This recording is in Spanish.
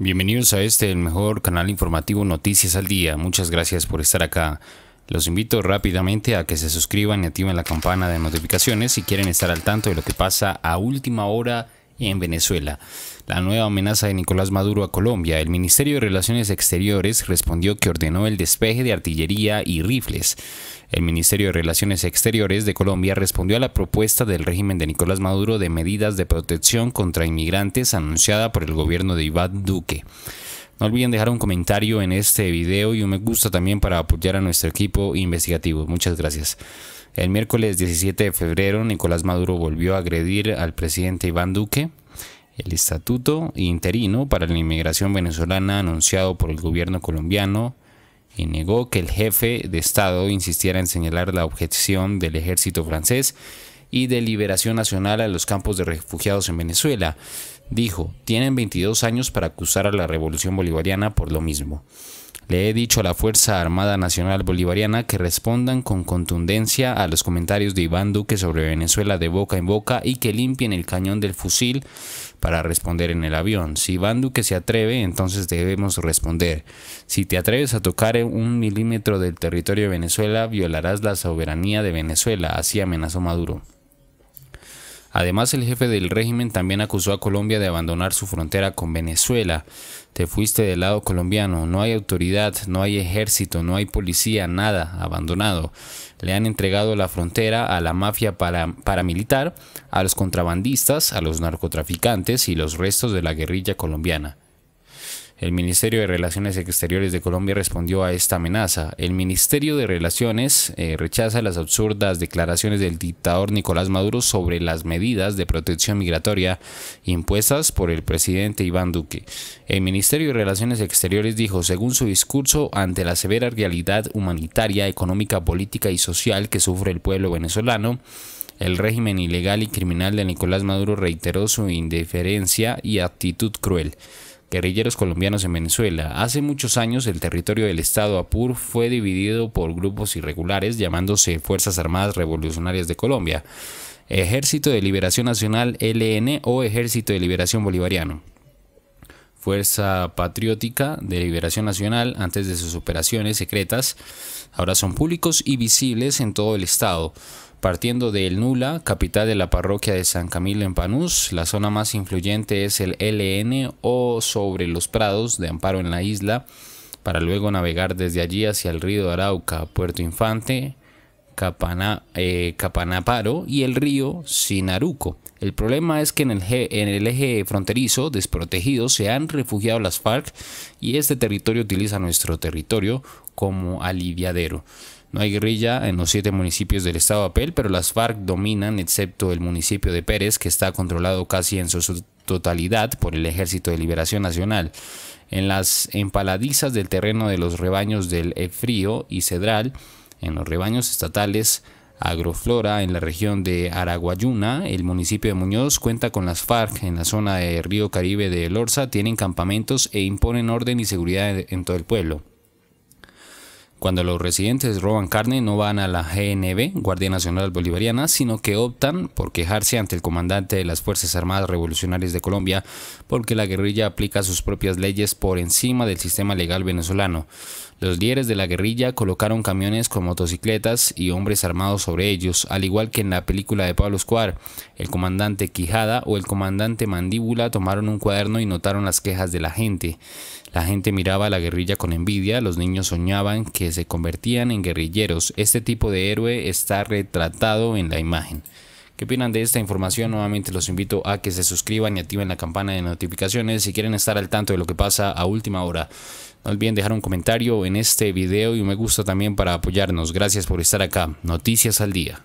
Bienvenidos a este, el mejor canal informativo Noticias al Día. Muchas gracias por estar acá. Los invito rápidamente a que se suscriban y activen la campana de notificaciones si quieren estar al tanto de lo que pasa a última hora en Venezuela. La nueva amenaza de Nicolás Maduro a Colombia, el Ministerio de Relaciones Exteriores respondió que ordenó el despeje de artillería y rifles. El Ministerio de Relaciones Exteriores de Colombia respondió a la propuesta del régimen de Nicolás Maduro de medidas de protección contra inmigrantes anunciada por el gobierno de Iván Duque. No olviden dejar un comentario en este video y un me gusta también para apoyar a nuestro equipo investigativo. Muchas gracias. El miércoles 17 de febrero, Nicolás Maduro volvió a agredir al presidente Iván Duque. El estatuto interino para la inmigración venezolana anunciado por el gobierno colombiano y negó que el jefe de Estado insistiera en señalar la objeción del ejército francés y de liberación nacional a los campos de refugiados en Venezuela. Dijo, tienen 22 años para acusar a la revolución bolivariana por lo mismo. Le he dicho a la Fuerza Armada Nacional Bolivariana que respondan con contundencia a los comentarios de Iván Duque sobre Venezuela de boca en boca y que limpien el cañón del fusil para responder en el avión. Si Iván Duque se atreve, entonces debemos responder. Si te atreves a tocar un milímetro del territorio de Venezuela, violarás la soberanía de Venezuela, así amenazó Maduro. Además, el jefe del régimen también acusó a Colombia de abandonar su frontera con Venezuela. Te fuiste del lado colombiano, no hay autoridad, no hay ejército, no hay policía, nada, abandonado. Le han entregado la frontera a la mafia paramilitar, a los contrabandistas, a los narcotraficantes y los restos de la guerrilla colombiana. El Ministerio de Relaciones Exteriores de Colombia respondió a esta amenaza. El Ministerio de Relaciones eh, rechaza las absurdas declaraciones del dictador Nicolás Maduro sobre las medidas de protección migratoria impuestas por el presidente Iván Duque. El Ministerio de Relaciones Exteriores dijo, según su discurso, ante la severa realidad humanitaria, económica, política y social que sufre el pueblo venezolano, el régimen ilegal y criminal de Nicolás Maduro reiteró su indiferencia y actitud cruel guerrilleros colombianos en Venezuela. Hace muchos años el territorio del Estado Apur fue dividido por grupos irregulares llamándose Fuerzas Armadas Revolucionarias de Colombia, Ejército de Liberación Nacional e LN o Ejército de Liberación Bolivariano. Fuerza Patriótica de Liberación Nacional antes de sus operaciones secretas, ahora son públicos y visibles en todo el Estado. Partiendo de El Nula, capital de la parroquia de San Camilo en Panús, la zona más influyente es el LN o sobre los prados de Amparo en la isla, para luego navegar desde allí hacia el río Arauca, Puerto Infante, Capana, eh, Capanaparo y el río Sinaruco. El problema es que en el eje fronterizo desprotegido se han refugiado las FARC y este territorio utiliza nuestro territorio como aliviadero. No hay guerrilla en los siete municipios del estado de Apel, pero las FARC dominan excepto el municipio de Pérez, que está controlado casi en su totalidad por el Ejército de Liberación Nacional. En las empaladizas del terreno de los rebaños del Efrío y Cedral, en los rebaños estatales Agroflora, en la región de Araguayuna, el municipio de Muñoz cuenta con las FARC en la zona de Río Caribe de El tienen campamentos e imponen orden y seguridad en todo el pueblo. Cuando los residentes roban carne no van a la GNB, Guardia Nacional Bolivariana, sino que optan por quejarse ante el comandante de las Fuerzas Armadas Revolucionarias de Colombia porque la guerrilla aplica sus propias leyes por encima del sistema legal venezolano. Los líderes de la guerrilla colocaron camiones con motocicletas y hombres armados sobre ellos, al igual que en la película de Pablo Escobar. El comandante Quijada o el comandante Mandíbula tomaron un cuaderno y notaron las quejas de la gente. La gente miraba a la guerrilla con envidia, los niños soñaban que se convertían en guerrilleros. Este tipo de héroe está retratado en la imagen. ¿Qué opinan de esta información? Nuevamente los invito a que se suscriban y activen la campana de notificaciones si quieren estar al tanto de lo que pasa a última hora. No olviden dejar un comentario en este video y un me gusta también para apoyarnos. Gracias por estar acá. Noticias al día.